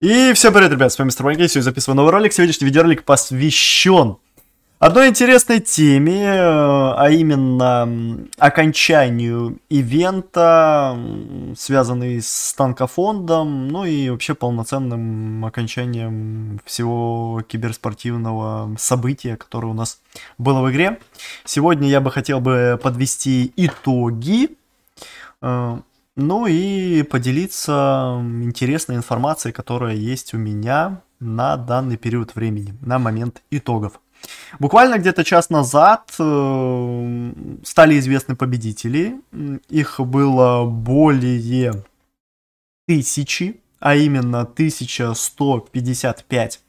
И всем привет, ребят, с вами Мистер Майкей, сегодня записываю новый ролик. Сегодняшний видеоролик посвящен одной интересной теме, э, а именно окончанию ивента, связанный с танкофондом, ну и вообще полноценным окончанием всего киберспортивного события, которое у нас было в игре. Сегодня я бы хотел бы подвести итоги э, ну и поделиться интересной информацией, которая есть у меня на данный период времени, на момент итогов. Буквально где-то час назад э, стали известны победители. Их было более тысячи, а именно 1155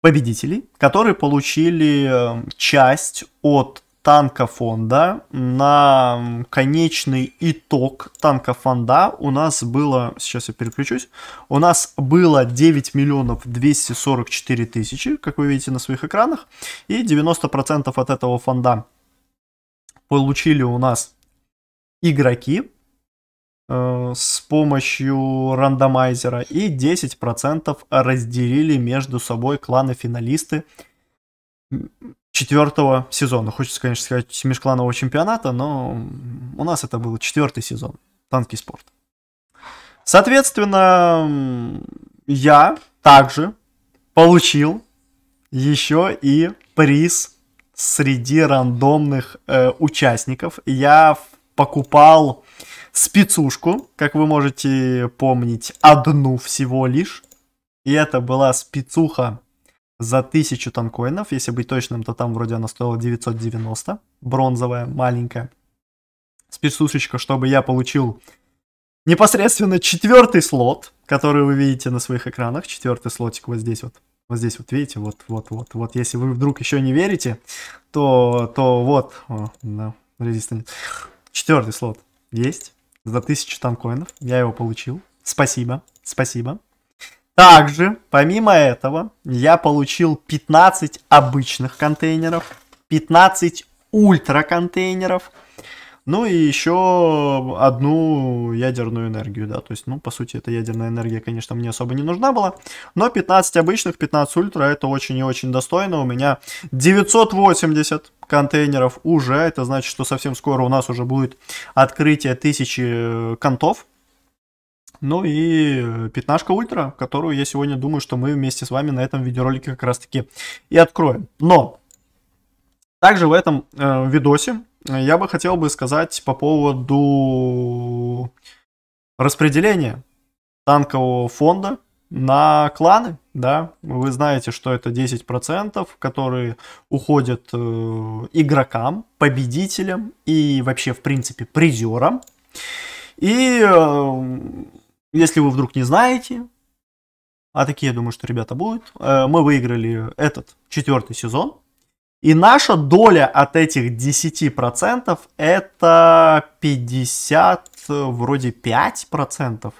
победителей, которые получили э, часть от танкофонда на конечный итог танкофонда у нас было, сейчас я переключусь, у нас было 9 миллионов 244 тысячи, как вы видите на своих экранах, и 90% от этого фонда получили у нас игроки э, с помощью рандомайзера и 10% разделили между собой кланы-финалисты четвертого сезона. Хочется, конечно, сказать межкланового чемпионата, но у нас это был четвертый сезон танки спорт. Соответственно, я также получил еще и приз среди рандомных э, участников. Я покупал спецушку, как вы можете помнить, одну всего лишь. И это была спецуха за 1000 танкоинов, если быть точным, то там вроде она стоила 990, бронзовая, маленькая. Спецсушечка, чтобы я получил непосредственно четвертый слот, который вы видите на своих экранах, четвертый слотик вот здесь вот. Вот здесь вот видите, вот, вот, вот, вот. Если вы вдруг еще не верите, то, то вот, на да, резистент. Четвертый слот есть за 1000 танкоинов. Я его получил. Спасибо, спасибо. Также, помимо этого, я получил 15 обычных контейнеров, 15 ультра контейнеров, ну и еще одну ядерную энергию, да, то есть, ну, по сути, эта ядерная энергия, конечно, мне особо не нужна была, но 15 обычных, 15 ультра, это очень и очень достойно, у меня 980 контейнеров уже, это значит, что совсем скоро у нас уже будет открытие тысячи э, контов, ну и э, пятнашка ультра, которую я сегодня думаю, что мы вместе с вами на этом видеоролике как раз таки и откроем. Но также в этом э, видосе э, я бы хотел бы сказать по поводу распределения танкового фонда на кланы, да, вы знаете, что это 10%, которые уходят э, игрокам, победителям и вообще, в принципе, призерам. И э, если вы вдруг не знаете, а такие, я думаю, что ребята будут, э, мы выиграли этот четвертый сезон. И наша доля от этих 10% это 50, вроде 5%,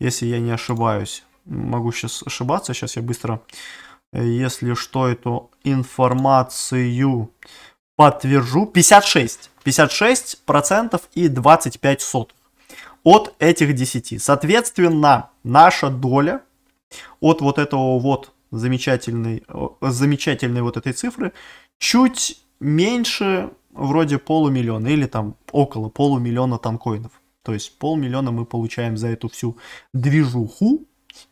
если я не ошибаюсь. Могу сейчас ошибаться, сейчас я быстро, если что, эту информацию подтвержу. 56, 56% и 25 сотых от этих 10. Соответственно, наша доля от вот этого вот замечательной, э, замечательной вот этой цифры чуть меньше вроде полумиллиона или там около полумиллиона танкоинов. То есть полмиллиона мы получаем за эту всю движуху.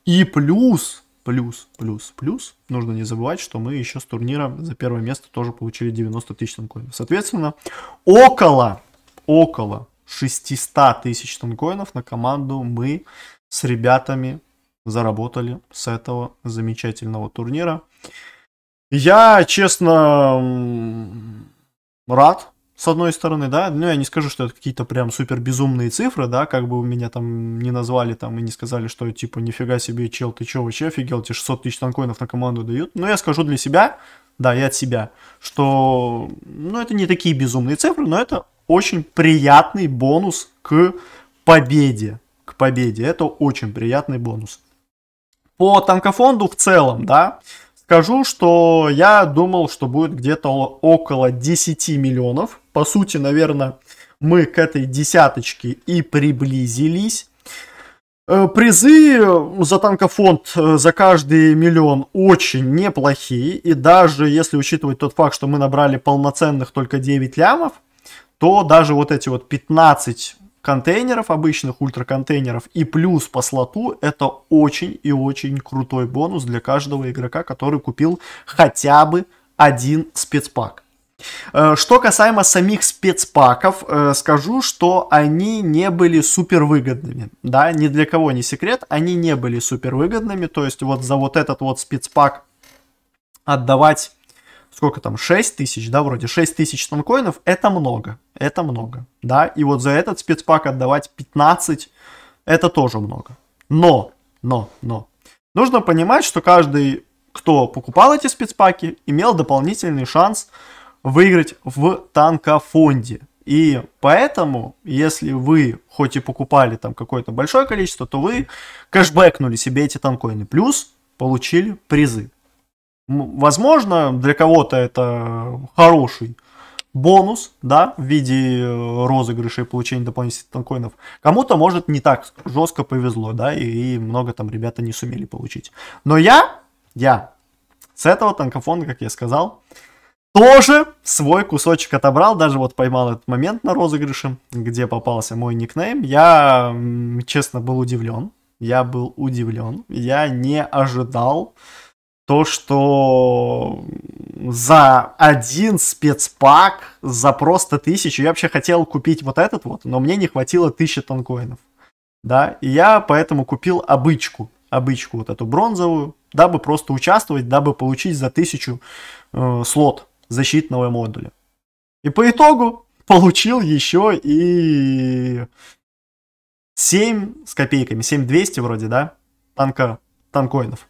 И плюс, плюс, плюс, плюс, нужно не забывать, что мы еще с турнира за первое место тоже получили 90 тысяч танкоинов. Соответственно, около, около 600 тысяч тангоинов на команду мы с ребятами заработали с этого замечательного турнира. Я, честно, рад, с одной стороны, да, ну я не скажу, что это какие-то прям супер безумные цифры, да, как бы меня там не назвали там и не сказали, что типа нифига себе, чел, ты чё вообще офигел, тебе 600 тысяч танкоинов на команду дают, но я скажу для себя, да, я от себя, что, ну это не такие безумные цифры, но это очень приятный бонус к победе. К победе. Это очень приятный бонус. По танкофонду в целом, да, скажу, что я думал, что будет где-то около 10 миллионов. По сути, наверное, мы к этой десяточке и приблизились. Э, призы за танкофонд э, за каждый миллион очень неплохие. И даже если учитывать тот факт, что мы набрали полноценных только 9 лямов, то даже вот эти вот 15 контейнеров, обычных ультраконтейнеров и плюс по слоту, это очень и очень крутой бонус для каждого игрока, который купил хотя бы один спецпак. Э, что касаемо самих спецпаков, э, скажу, что они не были супер выгодными. Да, ни для кого не секрет, они не были супер выгодными. То есть вот за вот этот вот спецпак отдавать сколько там, 6 тысяч, да, вроде 6 тысяч тонкоинов, это много, это много, да, и вот за этот спецпак отдавать 15, это тоже много. Но, но, но, нужно понимать, что каждый, кто покупал эти спецпаки, имел дополнительный шанс выиграть в танкофонде. И поэтому, если вы хоть и покупали там какое-то большое количество, то вы кэшбэкнули себе эти танкоины. Плюс получили призы. Возможно, для кого-то это хороший бонус, да, в виде э, розыгрышей получения дополнительных танкоинов. Кому-то, может, не так жестко повезло, да, и, и много там ребята не сумели получить. Но я, я с этого танкофона, как я сказал, тоже свой кусочек отобрал, даже вот поймал этот момент на розыгрыше, где попался мой никнейм. Я, честно, был удивлен. Я был удивлен. Я не ожидал, то, что за один спецпак, за просто тысячу, я вообще хотел купить вот этот вот, но мне не хватило тысячи танкоинов, Да, и я поэтому купил обычку, обычку вот эту бронзовую, дабы просто участвовать, дабы получить за тысячу э, слот защитного модуля. И по итогу получил еще и 7 с копейками, 7200 вроде, да, танка, танкоинов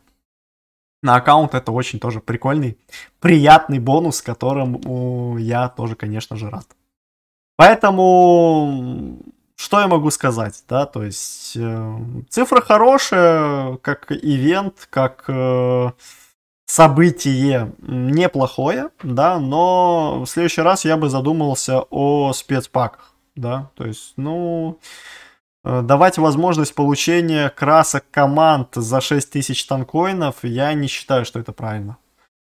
на аккаунт это очень тоже прикольный, приятный бонус, которому я тоже, конечно же, рад. Поэтому что я могу сказать, да, то есть э, цифра хорошая, как ивент, как э, событие неплохое, да, но в следующий раз я бы задумался о спецпаках, да, то есть, ну, Э, давать возможность получения красок команд за 6000 танкоинов, я не считаю, что это правильно.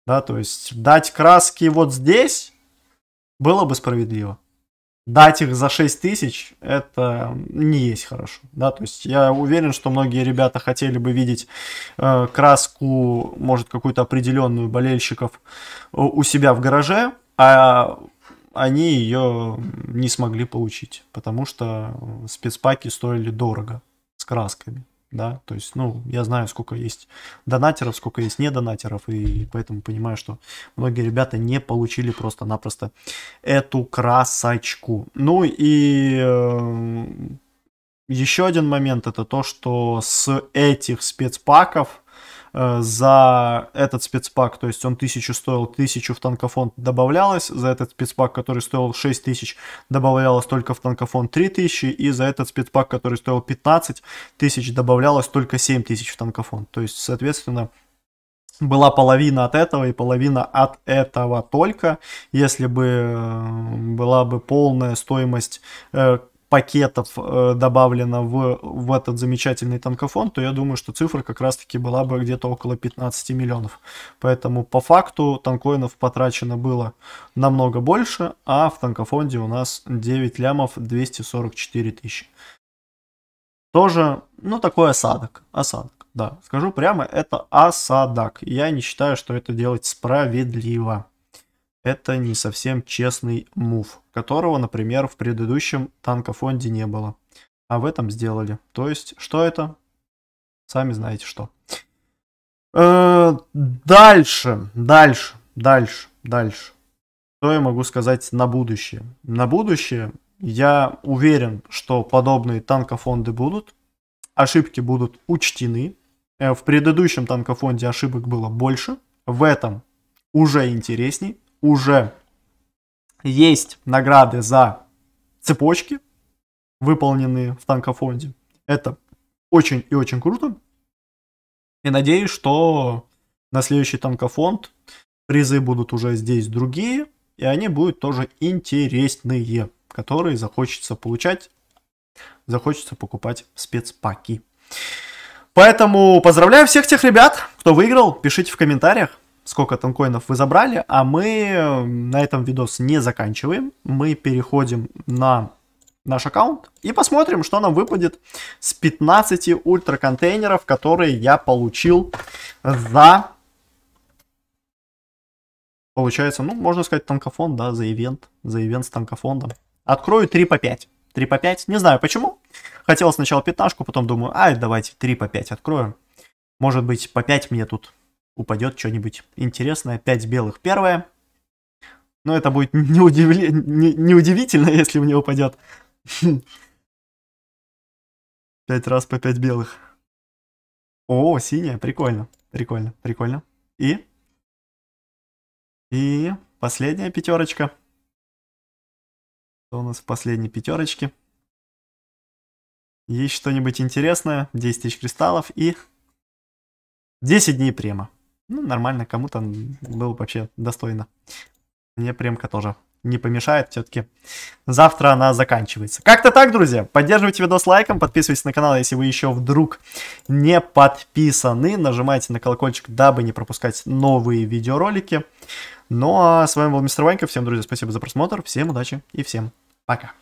Да, то есть дать краски вот здесь было бы справедливо. Дать их за 6 тысяч, это не есть хорошо. Да, то есть я уверен, что многие ребята хотели бы видеть э, краску, может, какую-то определенную болельщиков э, у себя в гараже, а они ее не смогли получить, потому что э, спецпаки стоили дорого с красками. Да, то есть, ну, я знаю, сколько есть донатеров, сколько есть не донатеров, и поэтому понимаю, что многие ребята не получили просто-напросто эту красочку. Ну и э, еще один момент это то, что с этих спецпаков Э, за этот спецпак, то есть он 1000 стоил, 1000 в танкофонд добавлялось, за этот спецпак, который стоил 6000, добавлялось только в танкофонд 3000, и за этот спецпак, который стоил 15 тысяч, добавлялось только 7 тысяч в танкофонд. То есть, соответственно, была половина от этого и половина от этого только. Если бы э, была бы полная стоимость э, пакетов э, добавлено в, в этот замечательный танкофон, то я думаю, что цифра как раз-таки была бы где-то около 15 миллионов. Поэтому по факту танкоинов потрачено было намного больше, а в танкофонде у нас 9 лямов 244 тысячи. Тоже, ну, такой осадок, осадок, да. Скажу прямо, это осадок. Я не считаю, что это делать справедливо это не совсем честный мув, которого, например, в предыдущем танкофонде не было. А в этом сделали. То есть, что это? Сами знаете что. Э, дальше, дальше, дальше, дальше. Что я могу сказать на будущее? На будущее я уверен, что подобные танкофонды будут. Ошибки будут учтены. Э, в предыдущем танкофонде ошибок было больше. В этом уже интересней уже есть награды за цепочки, выполненные в танкофонде. Это очень и очень круто. И надеюсь, что на следующий танкофонд призы будут уже здесь другие, и они будут тоже интересные, которые захочется получать, захочется покупать спецпаки. Поэтому поздравляю всех тех ребят, кто выиграл, пишите в комментариях сколько танкоинов вы забрали, а мы э, на этом видос не заканчиваем. Мы переходим на наш аккаунт и посмотрим, что нам выпадет с 15 ультра контейнеров, которые я получил за... Получается, ну, можно сказать, танкофон, да, за ивент, за ивент с танкофондом. Открою 3 по 5. 3 по 5, не знаю почему. Хотел сначала пятнашку, потом думаю, ай, давайте 3 по 5 откроем. Может быть, по 5 мне тут упадет что-нибудь интересное. 5 белых первое. Но это будет неудивли... не... неудивительно, если у мне упадет. 5 раз по 5 белых. О, синяя, прикольно, прикольно, прикольно. И? И последняя пятерочка. Что у нас в последней пятерочке? Есть что-нибудь интересное? 10 тысяч кристаллов и 10 дней према. Ну, нормально, кому-то было вообще достойно. Мне премка тоже не помешает все-таки. Завтра она заканчивается. Как-то так, друзья. Поддерживайте видос лайком, подписывайтесь на канал, если вы еще вдруг не подписаны. Нажимайте на колокольчик, дабы не пропускать новые видеоролики. Ну а с вами был Мистер Ванька. Всем, друзья, спасибо за просмотр. Всем удачи и всем пока.